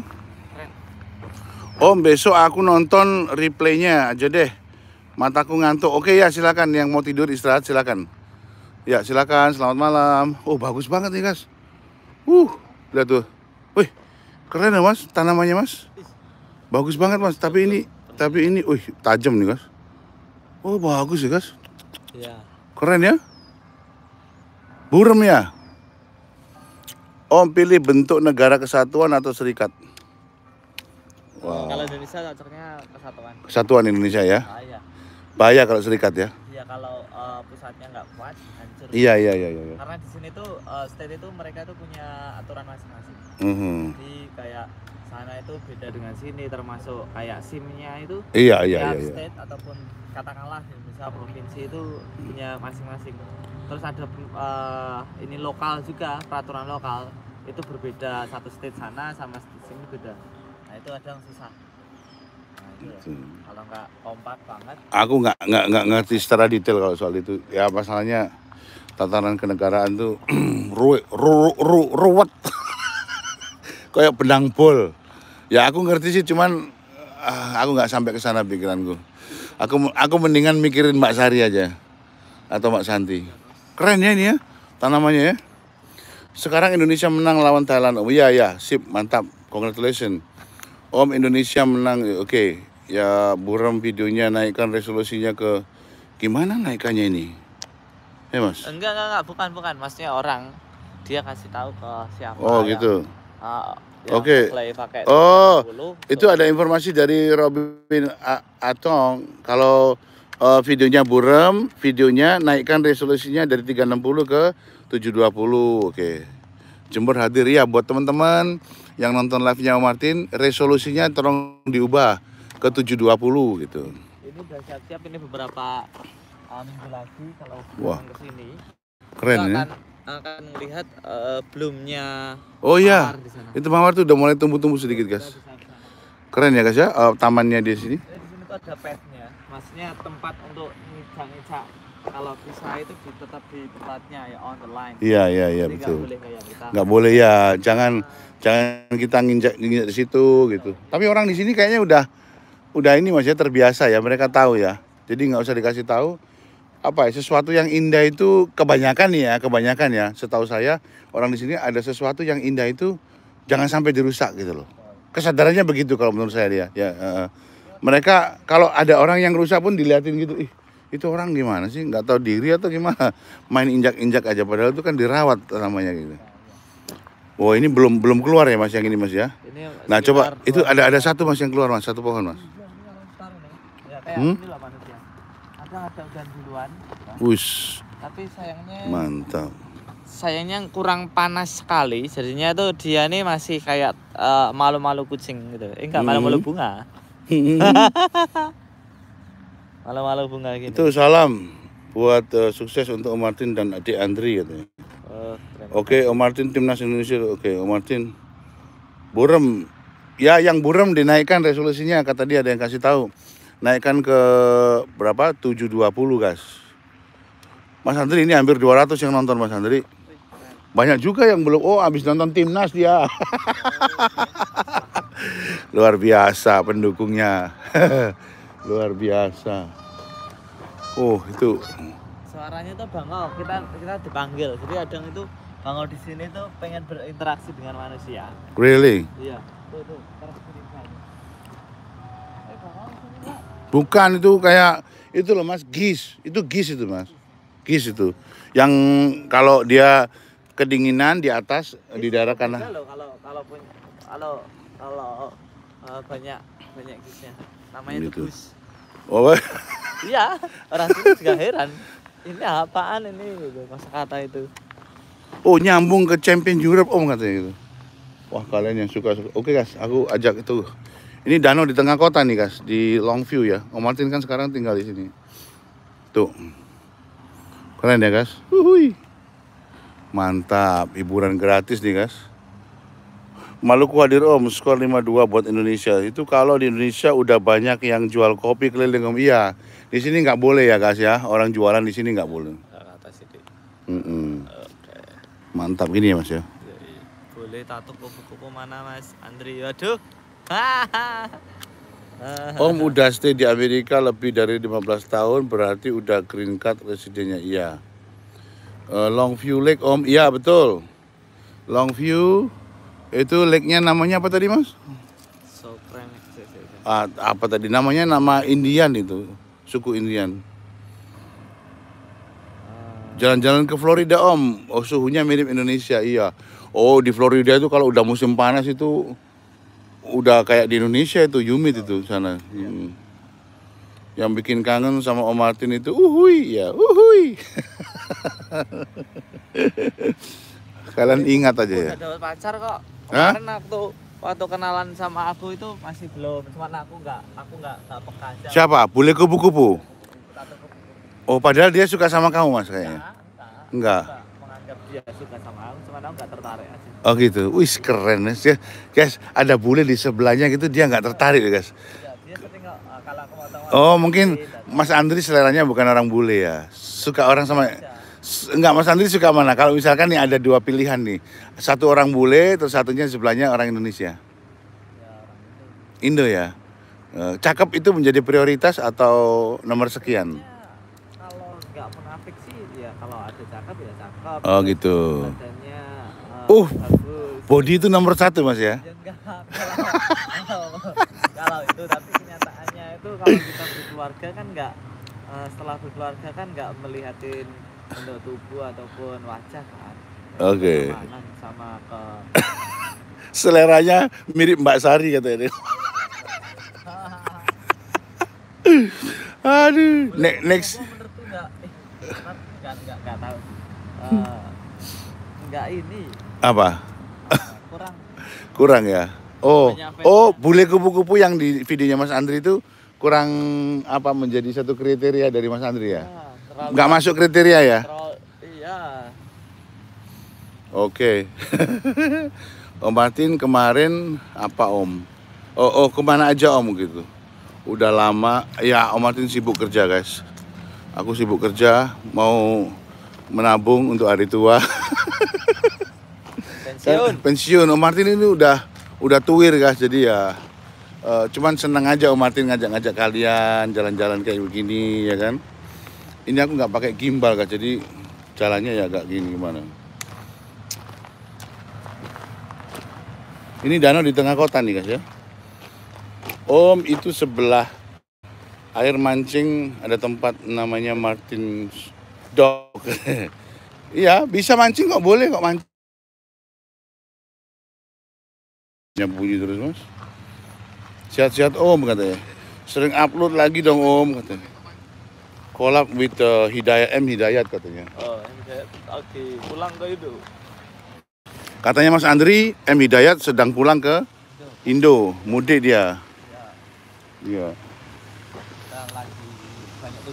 Om besok aku nonton replaynya aja deh. Mataku ngantuk. Oke ya silakan yang mau tidur istirahat silakan. Ya silakan. Selamat malam. Oh bagus banget nih guys. Uh, lihat tuh. Wih, keren ya mas tanamannya mas. Bagus banget mas. Tapi ini, tapi ini, wih tajam nih guys. Oh bagus ya guys. Iya. Keren ya. Burem ya. Om pilih bentuk negara kesatuan atau serikat. Wow. Kalau Indonesia cocoknya kesatuan. Kesatuan Indonesia ya. Ah, iya. Bahaya kalau serikat ya. Iya kalau uh, pusatnya nggak kuat iya, iya, iya iya iya. Karena di sini tuh uh, state itu mereka tuh punya aturan masing-masing. Mm -hmm. Jadi itu beda dengan sini termasuk kayak SIM-nya itu iya iya iya, iya. state ataupun katakanlah ya, misal provinsi itu punya masing-masing terus ada uh, ini lokal juga peraturan lokal itu berbeda satu state sana sama state sini beda nah itu ada yang susah nah, ya. hmm. kalau nggak kompak banget aku nggak nggak ngerti secara detail kalau soal itu ya masalahnya tatanan kenegaraan tuh ruwet ruwet kayak benang bol Ya aku ngerti sih, cuman ah, aku nggak sampai ke sana pikiranku. Aku aku mendingan mikirin Mbak Sari aja atau Mbak Santi. Keren ya ini ya tanamannya ya. Sekarang Indonesia menang lawan Thailand. Oh iya ya, sip, mantap. Congratulations. Om Indonesia menang. Oke. Okay. Ya buram videonya naikkan resolusinya ke gimana naikannya ini? Ya, Mas. Enggak, enggak, enggak, bukan, bukan. Maksudnya orang dia kasih tahu ke siapa. Oh, gitu. Uh, Oke. Okay. oh, itu ada informasi dari Robin Atong kalau uh, videonya buram, videonya naikkan resolusinya dari 360 ke 720. Oke. Okay. Jember hadir ya buat teman-teman yang nonton live-nya Martin, resolusinya tolong diubah ke 720 gitu. Ini udah siap-siap ini beberapa eh, minggu lagi kalau ke sini. Keren ya. Akan akan melihat uh, eh, belumnya oh iya itu mawar tuh udah mulai tumbuh-tumbuh sedikit guys keren ya guys ya uh, tamannya di sini eh, di sini tuh ada petnya maksudnya tempat untuk ngicak-ngicak kalau bisa itu di, tetap di tempatnya ya on the line iya iya iya betul nggak boleh kita nggak boleh ya jangan nah. jangan kita nginjak nginjak di situ gitu tapi orang di sini kayaknya udah udah ini masih terbiasa ya mereka tahu ya jadi nggak usah dikasih tahu apa ya sesuatu yang indah itu kebanyakan ya kebanyakan ya setahu saya orang di sini ada sesuatu yang indah itu jangan sampai dirusak gitu loh kesadarannya begitu kalau menurut saya dia ya uh, mereka kalau ada orang yang rusak pun diliatin gitu ih itu orang gimana sih Gak tahu diri atau gimana main injak-injak aja padahal itu kan dirawat namanya gitu wow, ini belum belum keluar ya mas yang ini mas ya. nah coba itu ada ada satu mas yang keluar mas satu pohon mas. Ya, hmm? ada duluan. Ya. Wus. Tapi sayangnya mantap. Sayangnya kurang panas sekali. Jadinya tuh dia nih masih kayak malu eh, malu-malu kucing gitu. Eh, enggak hmm. malu-malu bunga. Hmm. malu-malu bunga gitu. Itu salam buat uh, sukses untuk Om Martin dan adik Andri ya. Oh, oke, Om Martin timnas Indonesia. Oke, Om Martin. Burem. Ya, yang burem dinaikkan resolusinya kata dia ada yang kasih tahu naikkan ke berapa? 720 guys. Mas Andri ini hampir 200 yang nonton Mas Andri. Banyak juga yang belum, oh habis nonton timnas dia. Luar biasa pendukungnya. Luar biasa. Oh itu. Suaranya tuh bangau, kita kita dipanggil. Jadi kadang itu bangau di sini tuh pengen berinteraksi dengan manusia. Really? Iya. Tuh, tuh, Bukan itu kayak itu loh Mas, gis. Itu gis itu Mas. Gis itu. Yang kalau dia kedinginan di atas gis di daerah kanan. Kalau kalau kalau kalau kalau eh, banyak banyak gisnya. Namanya gitu. itu gus. Oh. iya, orang itu juga heran. Ini apaan ini gitu, masa kata itu. Oh, nyambung ke Champion Europe om katanya gitu. Wah, kalian yang suka, suka. oke okay, guys, aku ajak itu ini danau di tengah kota nih guys, di Longview ya. Om Martin kan sekarang tinggal di sini. Tuh. Keren ya guys. Uhuy. Mantap, hiburan gratis nih guys. Maluku hadir Om, skor 52 buat Indonesia. Itu kalau di Indonesia udah banyak yang jual kopi keliling Om. Iya, di sini nggak boleh ya guys ya. Orang jualan di sini nggak boleh. Mm -mm. Okay. Mantap gini ya mas ya. Boleh tato kupu-kupu mana mas Andri? Waduh. Om oh, udah stay di Amerika lebih dari 15 tahun berarti udah green card residennya iya. Uh, eh, view Lake Om iya betul. long view itu lake-nya namanya apa tadi Mas? So Uh, ah, apa tadi namanya nama Indian itu suku Indian. Jalan-jalan ke Florida Om, oh, suhunya mirip Indonesia iya. Oh di Florida itu kalau udah musim panas itu udah kayak di Indonesia itu humid itu sana. Hmm. Yang bikin kangen sama Om Martin itu uhui ya, uhui. Kalian ingat aja ya. Udah pacar kok. Kemarin Hah? waktu waktu kenalan sama aku itu masih belum, cuman aku nggak aku nggak peka aja. Siapa? Boleh kupu-kupu? Oh, padahal dia suka sama kamu Mas kayaknya. Enggak ya suka sama Aung, cuma Aung nggak tertarik aja. Oh gitu, wis keren ya. Guys, ada bule di sebelahnya gitu dia gak tertarik Ya, guys. Iya, ah, oh mungkin Mas Andri seleranya bukan orang bule ya, suka orang sama. Enggak, iya. Mas Andri suka mana? Kalau misalkan nih ada dua pilihan nih, satu orang bule, terus satunya sebelahnya orang Indonesia. Iya, Indo. Indo ya. Eh, cakep itu menjadi prioritas atau nomor sekian? Ya. Oh gitu. Badannya, eh, uh, uh body itu nomor satu mas ya? ya enggak, kalau, kalau itu tapi kenyataannya itu kalau kita berkeluarga kan nggak uh, eh, setelah berkeluarga kan nggak melihatin bentuk tubuh ataupun wajah kan. Oke. Okay. Sama, ke seleranya mirip Mbak Sari katanya. Aduh, Boleh, next. eh, gak, gak, gak, gak tahu. Ah. enggak ini apa ah, kurang kurang ya oh oh bule kupu-kupu yang di videonya Mas Andri itu kurang apa menjadi satu kriteria dari Mas Andri ya, ya ah, nggak masuk kriteria ya terlalu, iya oke okay. Om Martin kemarin apa Om oh oh kemana aja Om gitu udah lama ya Om Martin sibuk kerja guys aku sibuk kerja mau menabung untuk hari tua. Pensiun. Pensiun. Om Martin ini udah udah tuir guys, jadi ya uh, cuman senang aja Om Martin ngajak-ngajak kalian jalan-jalan kayak begini ya kan. Ini aku nggak pakai gimbal guys, jadi jalannya ya agak gini gimana. Ini danau di tengah kota nih guys ya. Om itu sebelah air mancing ada tempat namanya Martin dog. Iya, bisa mancing kok boleh kok mancing. Yang bunyi terus mas. Sehat-sehat om katanya. Sering upload lagi dong om katanya. Kolab with uh, Hidayat M Hidayat katanya. Oh, oke Hidayat. Oke, pulang ke itu. Katanya Mas Andri M Hidayat sedang pulang ke Indo, mudik dia. Ya. Iya. Ya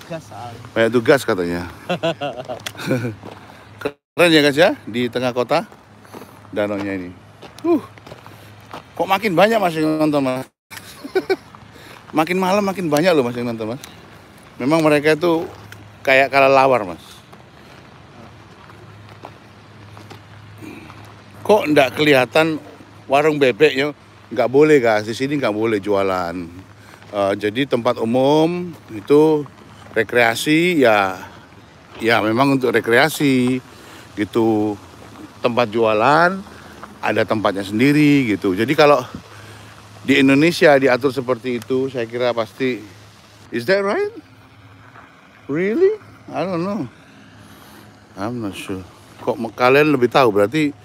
tugas soalnya. Banyak tugas katanya. Keren ya guys ya, di tengah kota danaunya ini. Uh, kok makin banyak masih yang nonton mas. makin malam makin banyak loh masih nonton mas. Memang mereka itu kayak kalah lawar mas. Kok nggak kelihatan warung bebeknya? Enggak Nggak boleh guys, di sini nggak boleh jualan. Uh, jadi tempat umum itu rekreasi ya ya memang untuk rekreasi gitu tempat jualan ada tempatnya sendiri gitu jadi kalau di Indonesia diatur seperti itu saya kira pasti is that right really I don't know I'm not sure kok kalian lebih tahu berarti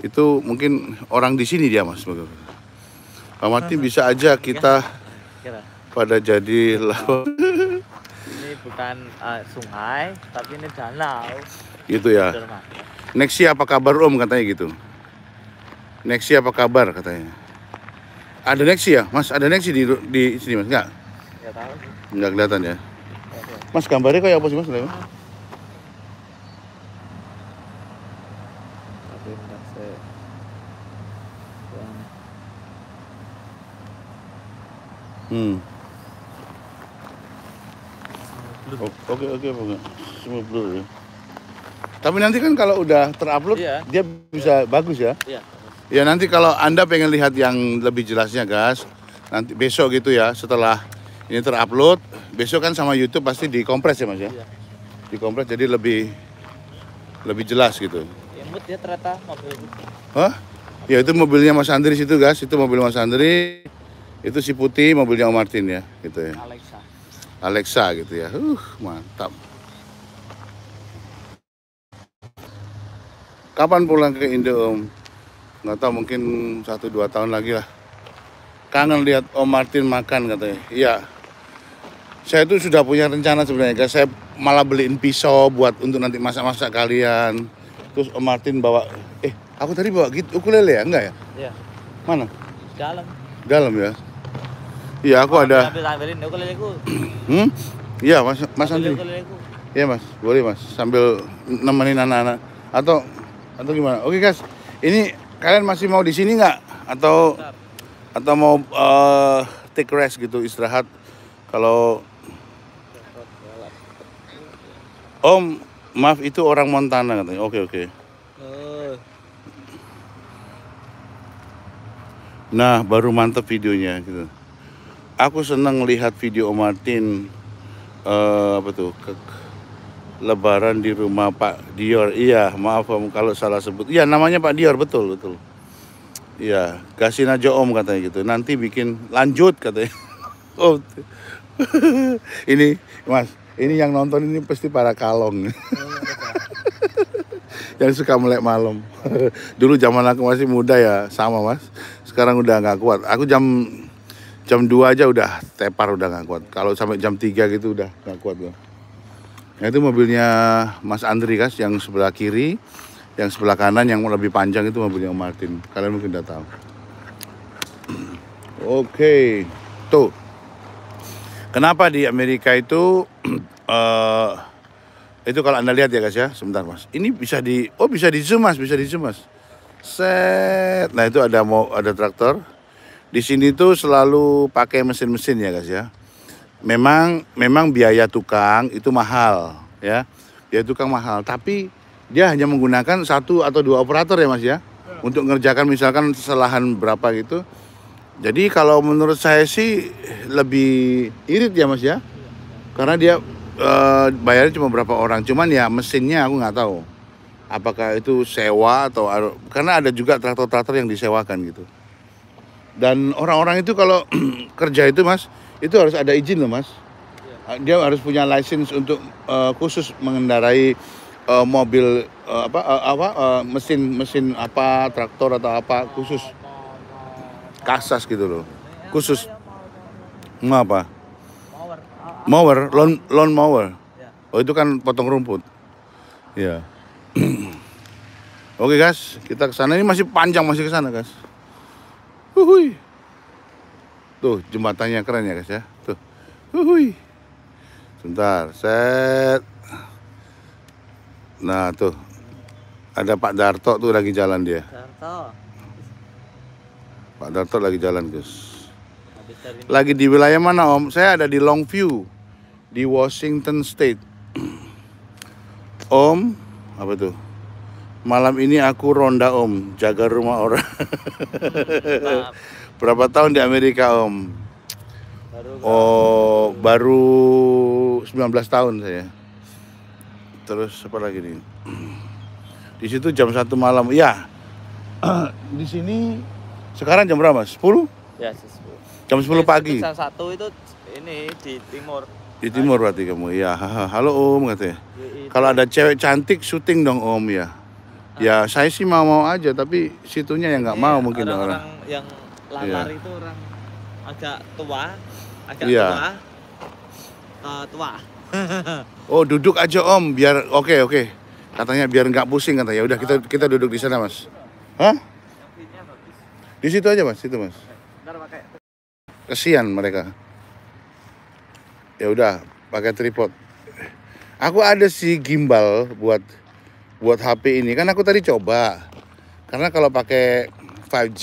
itu mungkin orang di sini dia mas Pak Martin bisa aja kita pada jadi lawan bukan uh, sungai, tapi ini danau. Gitu ya. Nexi apa kabar Om katanya gitu. Nexi apa kabar katanya. Ada Nexi ya, Mas? Ada Nexi di di sini Mas? Enggak. Enggak tahu. Enggak kelihatan ya. Mas gambarnya kayak apa sih Mas? Tapi ya. Hmm. Oke oke oke. Semua blur ya. Tapi nanti kan kalau udah terupload iya. dia bisa iya. bagus ya. Iya. Ya nanti kalau Anda pengen lihat yang lebih jelasnya guys, nanti besok gitu ya setelah ini terupload, besok kan sama YouTube pasti dikompres ya Mas ya. Iya. Dikompres jadi lebih lebih jelas gitu. Ya dia ya ternyata mobil. Hah? Ya itu mobilnya Mas Andri situ guys, itu mobil Mas Andri. Itu si putih mobilnya Om Martin ya, gitu ya. Alexa gitu ya. Uh, mantap. Kapan pulang ke Indo Om? Nggak tahu mungkin satu dua tahun lagi lah. Kangen lihat Om Martin makan katanya. Iya. Saya itu sudah punya rencana sebenarnya guys. Saya malah beliin pisau buat untuk nanti masak-masak kalian. Terus Om Martin bawa eh aku tadi bawa gitu ukulele ya enggak ya? Iya. Mana? Dalam. Dalam ya. Iya, aku ada. Ambil Hmm? Iya, Mas Mas Andri. Iya, Mas. Boleh, Mas. Sambil nemenin anak-anak atau atau gimana? Oke, guys. Ini kalian masih mau di sini nggak? Atau atau mau uh, take rest gitu, istirahat? Kalau Om, maaf itu orang Montana katanya. Oke, oke. Oh. Nah, baru mantep videonya gitu aku senang lihat video Om Martin uh, apa tuh ke, lebaran di rumah Pak Dior. Iya, maaf Om kalau salah sebut. Iya, namanya Pak Dior, betul, betul. Iya, kasih aja Om katanya gitu. Nanti bikin lanjut katanya. Oh ini Mas, ini yang nonton ini pasti para kalong. yang suka melek malam. Dulu zaman aku masih muda ya, sama Mas. Sekarang udah nggak kuat. Aku jam jam 2 aja udah tepar udah nggak kuat kalau sampai jam 3 gitu udah nggak kuat gua nah, itu mobilnya Mas Andri kas yang sebelah kiri yang sebelah kanan yang lebih panjang itu mobilnya Martin kalian mungkin udah tahu oke okay. tuh kenapa di Amerika itu uh, itu kalau anda lihat ya guys ya sebentar mas ini bisa di oh bisa di zoom mas bisa di zoom mas set nah itu ada mau ada traktor di sini tuh selalu pakai mesin-mesin ya guys ya. Memang memang biaya tukang itu mahal ya. Biaya tukang mahal, tapi dia hanya menggunakan satu atau dua operator ya Mas ya. Untuk ngerjakan misalkan kesalahan berapa gitu. Jadi kalau menurut saya sih lebih irit ya Mas ya. Karena dia e, bayarnya cuma berapa orang. Cuman ya mesinnya aku nggak tahu apakah itu sewa atau karena ada juga traktor-traktor yang disewakan gitu. Dan orang-orang itu kalau kerja itu mas, itu harus ada izin loh mas. Iya. Dia harus punya license untuk uh, khusus mengendarai uh, mobil uh, apa uh, apa uh, mesin mesin apa traktor atau apa khusus kasas gitu loh. Khusus mau apa? Mower, lawn, lawn mower. Iya. Oh itu kan potong rumput. Ya. Yeah. Oke okay, guys, kita ke sana ini masih panjang masih ke sana guys. Huhui. Tuh jembatannya keren ya guys ya. Tuh. Huhui. Sebentar, set. Nah, tuh. Ada Pak Darto tuh lagi jalan dia. Darto. Pak Darto lagi jalan, guys. Lagi di wilayah mana, Om? Saya ada di Longview di Washington State. Om, apa tuh? Malam ini aku ronda om, jaga rumah orang. Berapa tahun di Amerika om? Baru oh, baru 19 tahun saya. Terus apa lagi nih? Di situ jam satu malam. Ya, di sini sekarang jam berapa? 10? Ya, 10. Jam 10 pagi. Jam satu itu ini di timur. Di timur berarti kamu. Ya, halo om katanya. Iya, iya. Kalau ada cewek cantik syuting dong om ya. Ah. ya saya sih mau mau aja tapi situnya yang nggak iya, mau mungkin orang, orang. yang iya. lalar ya. itu orang agak tua agak ya. tua uh, tua oh duduk aja om biar oke okay, oke okay. katanya biar nggak pusing katanya ya udah kita ah. kita duduk di sana mas hah di situ aja mas situ mas kesian mereka ya udah pakai tripod aku ada si gimbal buat buat HP ini kan aku tadi coba karena kalau pakai 5G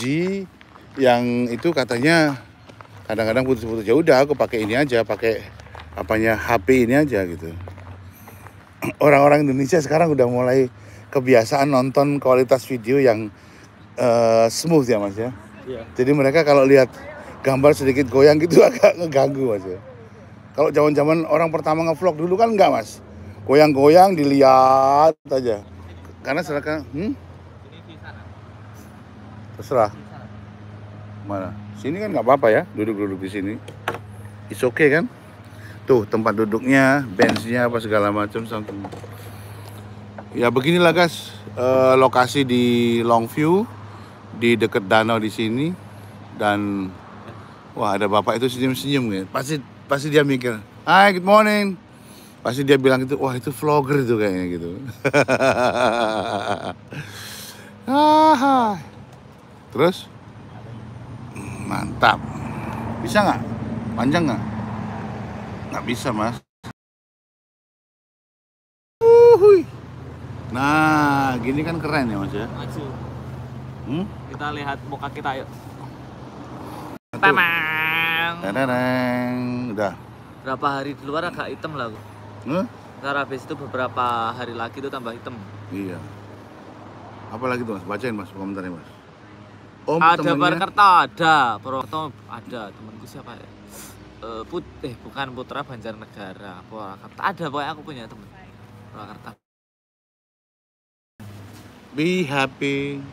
yang itu katanya kadang-kadang putus-putus ya udah aku pakai ini aja pakai apanya HP ini aja gitu orang-orang Indonesia sekarang udah mulai kebiasaan nonton kualitas video yang uh, smooth ya mas ya iya. jadi mereka kalau lihat gambar sedikit goyang gitu agak ngeganggu mas ya kalau zaman-zaman orang pertama ngevlog dulu kan enggak mas goyang-goyang dilihat aja karena serahkan hmm? terserah mana sini kan nggak apa-apa ya duduk-duduk di sini it's okay kan tuh tempat duduknya benchnya apa segala macam something ya beginilah guys e, lokasi di Longview di dekat danau di sini dan wah ada bapak itu senyum-senyum ya pasti pasti dia mikir hi good morning pasti dia bilang itu wah itu vlogger itu kayaknya gitu terus mantap bisa nggak panjang nggak nggak bisa mas Uhuy. nah gini kan keren ya mas ya Hmm? kita lihat muka kita yuk tenang tenang Udah. Berapa hari di luar agak hitam lah hmm? ntar habis itu beberapa hari lagi itu tambah hitam iya apalagi tuh mas bacain mas komentarnya mas Om ada temennya... Purwokerto ada Purwokerto ada temanku siapa ya E, eh, putih, eh, bukan Putra Banjarnegara Purwokerto ada pokoknya aku punya temen Purwokerto be happy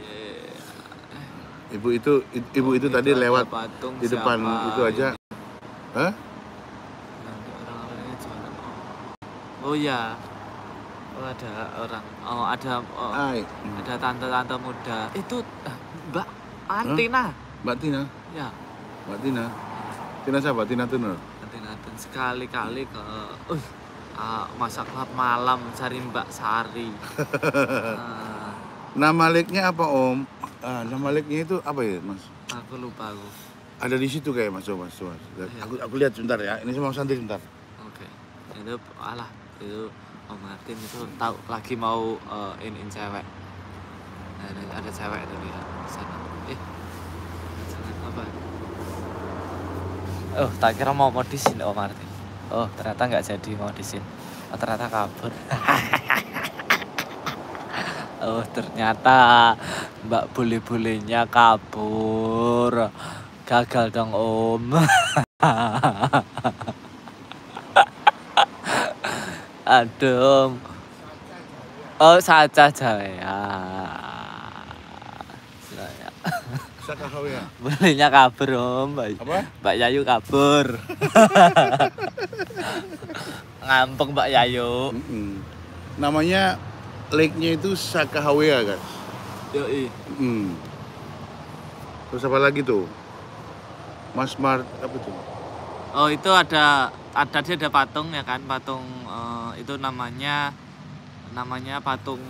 yeah. ibu itu ibu oh, itu, itu tadi lewat patung di depan siapa? itu aja Hah? oh iya oh ada orang oh ada oh, Hai. ada tante-tante muda itu eh, mbak Antina huh? mbak Tina ya mbak Tina Tina siapa Tina Tuner ya? Tina Tuner sekali-kali ke uh, uh, masak klub malam cari mbak Sari uh. nama liknya apa om uh, nama liknya itu apa ya mas ah, aku lupa aku ada di situ kayak mas mas mas iya. aku aku lihat sebentar ya ini semua santai sebentar oke okay. itu alah itu Om Martin itu tahu lagi mau uh, eh, in in cewek nah, ada, ada cewek itu lihat sana eh sana apa oh tak kira mau modisin Om Martin oh ternyata nggak jadi modisin oh ternyata kabur oh ternyata mbak bule-bulenya kabur gagal dong om adem oh saja jaya ya? Belinya kabur om, Mbak, Apa? Mbak Yayu kabur Ngampung Mbak Yayu mm Namanya lake-nya itu Sakahawea kan? Yoi mm. Terus apa lagi tuh? Mas Mart, apa tuh? Oh itu ada, ada dia ada patung ya kan, patung itu namanya namanya patung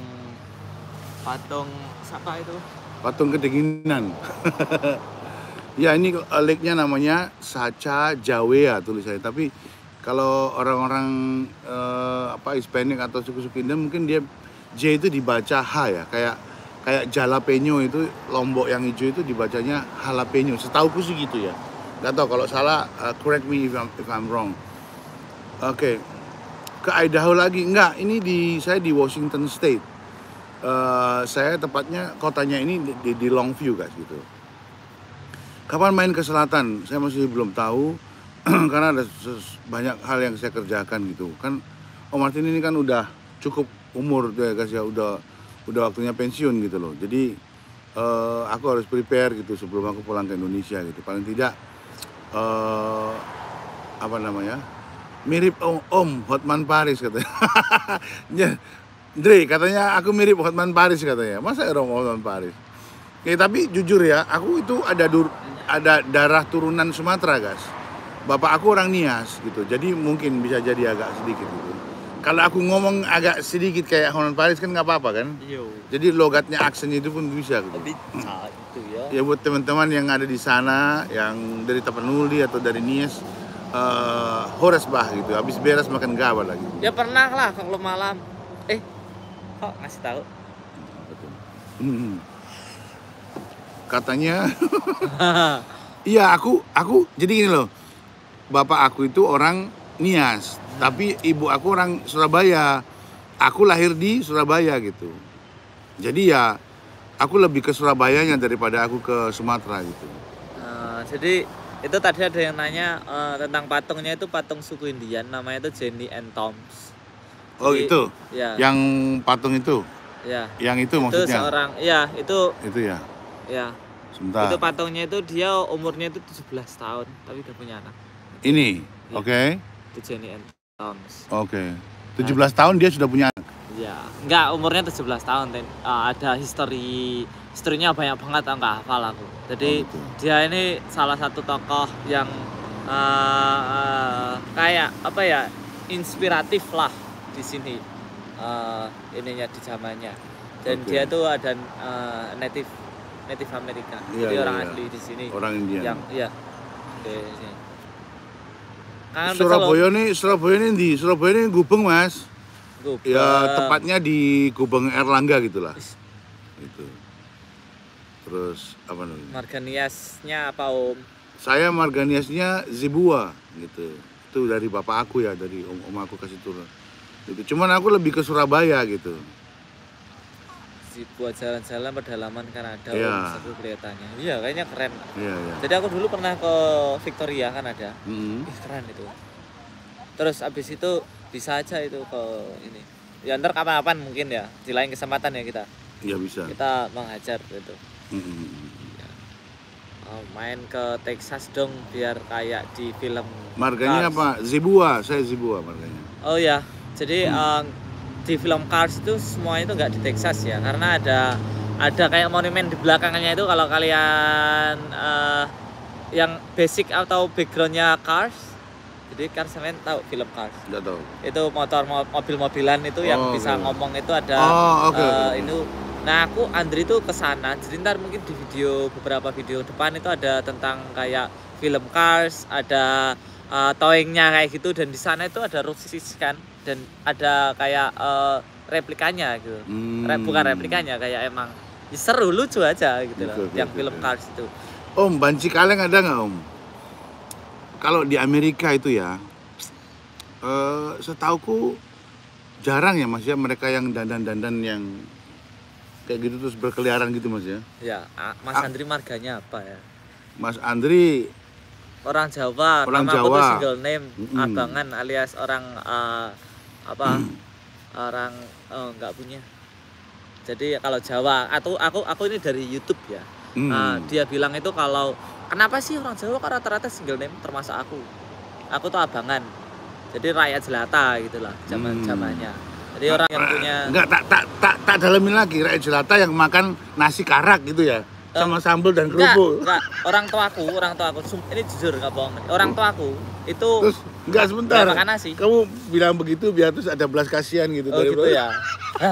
patung siapa itu? Patung kedinginan. ya ini lake-nya namanya Saca Jawea tulisannya. Tapi kalau orang-orang eh, apa Hispanic atau suku-suku India mungkin dia J itu dibaca H ya, kayak kayak jalapeno itu lombok yang hijau itu dibacanya jalapeno. setahu sih gitu ya. nggak tahu kalau salah, uh, correct me if I'm, if I'm wrong. Oke, okay ke Idaho lagi enggak ini di saya di Washington State uh, saya tepatnya kotanya ini di, di, di Longview guys gitu kapan main ke selatan saya masih belum tahu karena ada banyak hal yang saya kerjakan gitu kan Om Martin ini kan udah cukup umur ya guys ya udah udah waktunya pensiun gitu loh jadi uh, aku harus prepare gitu sebelum aku pulang ke Indonesia gitu paling tidak uh, apa namanya mirip om, om Hotman Paris katanya. Dre katanya aku mirip Hotman Paris katanya. Masa ya om Hotman Paris? Ya, tapi jujur ya, aku itu ada dur, ada darah turunan Sumatera, guys. Bapak aku orang Nias gitu. Jadi mungkin bisa jadi agak sedikit gitu. Kalau aku ngomong agak sedikit kayak Hotman Paris kan nggak apa-apa kan? Iya. Jadi logatnya aksennya itu pun bisa gitu. Bisa ah, ya. Ya buat teman-teman yang ada di sana yang dari Tapanuli atau dari Nias uh, Horas Bah gitu habis beres makan gawat lagi ya pernah lah kalau malam eh kok ngasih tahu hmm. katanya iya aku aku jadi gini loh bapak aku itu orang Nias hmm. tapi ibu aku orang Surabaya aku lahir di Surabaya gitu jadi ya aku lebih ke Surabayanya daripada aku ke Sumatera gitu uh, jadi itu tadi ada yang nanya uh, tentang patungnya itu patung suku Indian namanya itu Jenny and Toms oh itu ya. yang patung itu ya yang itu, itu maksudnya seorang ya itu itu ya ya Sebentar. itu patungnya itu dia umurnya itu 17 tahun tapi udah punya anak ini ya. oke okay. itu Jenny and Toms oke okay. 17 nah. tahun dia sudah punya anak ya enggak umurnya 17 tahun ten. Eh, ada history istrinya banyak banget enggak hafal aku jadi oh, gitu. dia ini salah satu tokoh yang uh, uh, kayak apa ya inspiratif lah di sini uh, ininya di zamannya dan okay. dia tuh ada uh, native native Amerika yeah, jadi yeah, orang yeah. asli di sini orang India yang ya okay, kan Surabaya ini Surabaya ini di Surabaya ini Gubeng mas Gubeng. ya tepatnya di Gubeng Erlangga gitulah Itu terus apa namanya? Marganiasnya apa Om? Saya marganiasnya Zibua gitu. Itu dari bapak aku ya, dari om, om aku kasih turun. Gitu. Cuman aku lebih ke Surabaya gitu. Zibua jalan-jalan pedalaman Kanada ya. satu kelihatannya. Iya, kayaknya keren. Iya, iya. Jadi aku dulu pernah ke Victoria Kanada. Mm -hmm. Ih, keren itu. Terus abis itu bisa aja itu ke ini. Ya ntar kapan-kapan mungkin ya, di lain kesempatan ya kita. Iya bisa. Kita menghajar gitu. Hmm. Oh, main ke Texas dong biar kayak di film. Marganya Cars. apa? Zibua saya Zibua marganya. Oh ya, jadi hmm. uh, di film Cars itu semuanya itu nggak di Texas ya, karena ada ada kayak monumen di belakangnya itu kalau kalian uh, yang basic atau backgroundnya Cars. Jadi Cars kalian tahu film Cars? tidak tahu. Itu motor mobil-mobilan itu oh, yang bisa iya. ngomong itu ada. Oh, okay. uh, eh, itu Nah aku Andri tuh kesana Jadi ntar mungkin di video beberapa video depan itu ada tentang kayak film Cars Ada uh, eh, towingnya kayak gitu Dan di sana itu ada Rosis kan Dan ada kayak uh, replikanya gitu hmm. Bukan replikanya kayak emang ya seru lucu aja gitu loh Yang film Cars itu Om banci kaleng ada nggak om? Kalau di Amerika itu ya Uh, setauku jarang ya mas ya mereka yang dandan-dandan yang kayak gitu terus berkeliaran gitu mas ya? Ya, Mas A Andri marganya apa ya? Mas Andri orang Jawa, orang nama Jawa. aku tuh single name mm -hmm. Abangan alias orang uh, apa? Mm. Orang oh, nggak oh, punya. Jadi kalau Jawa, atau aku aku ini dari YouTube ya. Mm. Uh, dia bilang itu kalau kenapa sih orang Jawa karena rata-rata single name termasuk aku? Aku tuh Abangan. Jadi rakyat jelata gitulah zaman-zamannya. Mm jadi orang yang punya enggak tak tak tak tak dalamin lagi rakyat jelata yang makan nasi karak gitu ya eh, sama sambal dan kerupuk. Enggak, enggak. Orang tuaku, orang tuaku, ini jujur nggak bohong. Orang tuaku itu Terus enggak sebentar. Enggak makan nasi. Kamu bilang begitu biar terus ada belas kasihan gitu oh, gitu ya.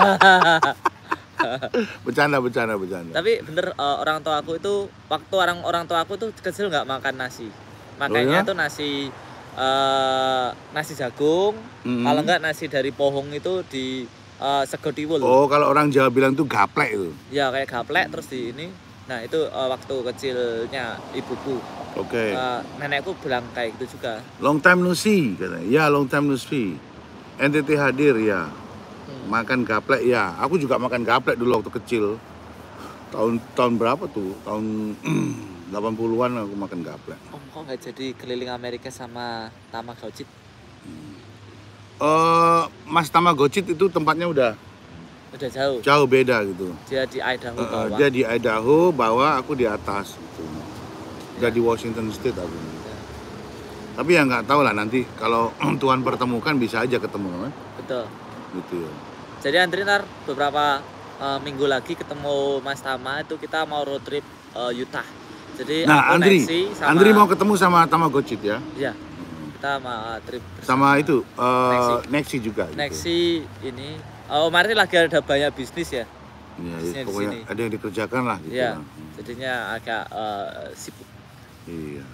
bercanda bercanda bercanda tapi bener uh, orang tua aku itu waktu orang orang tua aku tuh kecil nggak makan nasi makanya oh, ya? tuh nasi uh, nasi jagung, mm-hmm. kalau enggak nasi dari pohong itu di uh, Oh, kalau orang Jawa bilang itu gaplek itu. Ya, kayak gaplek terus di ini. Nah, itu uh, waktu kecilnya ibuku. Oke. Okay. Uh, nenekku bilang kayak gitu juga. Long time no see katanya. Ya, long time no see. NTT hadir ya. Hmm. Makan gaplek ya. Aku juga makan gaplek dulu waktu kecil. Tahun tahun berapa tuh? Tahun Delapan puluh an aku makan gaplek. Om oh, kok nggak jadi keliling Amerika sama Tamagotchi? Hmm. Uh, Mas Tamagotchi itu tempatnya udah udah jauh. Jauh beda gitu. Dia di Idaho uh, bawah. Dia di Idaho bawah, aku di atas gitu. Ya. di Washington State aku. Ya. Tapi ya nggak tahu lah nanti kalau Tuhan pertemukan bisa aja ketemu kan? Betul. Gitu ya. Jadi Andri ntar beberapa uh, minggu lagi ketemu Mas Tama itu kita mau road trip uh, Utah jadi nah, Andri, sama... Andri mau ketemu sama Tamagotchi ya? Iya. Kita sama trip sama itu uh, Nexi. Nexi juga. Gitu. Nexi ini Oh, Mari lagi ada banyak bisnis ya. Iya. iya pokoknya di ada yang dikerjakan lah gitu. Iya. Kan. Hmm. jadinya agak uh, sibuk. Iya.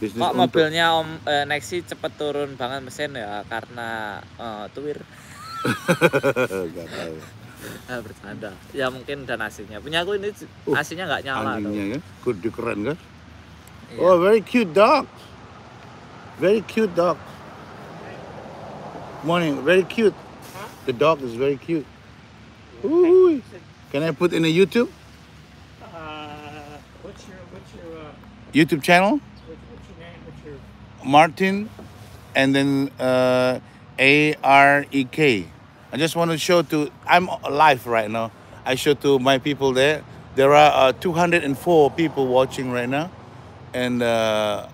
Bisnis Kok untuk... mobilnya Om eh, Nexi cepet turun banget mesin ya karena uh, tuwir. Enggak tahu. Ah, bercanda ya mungkin dan nasinya punya aku ini nasinya oh, asinya nggak nyala anjingnya kan ya. keren kan iya. oh very cute dog very cute dog morning very cute the dog is very cute Ooh. can I put in a YouTube uh, uh, YouTube channel Martin and then uh, A R E K I just want to show to, I'm alive right now. I show to my people there. There are uh, 204 people watching right now. And uh,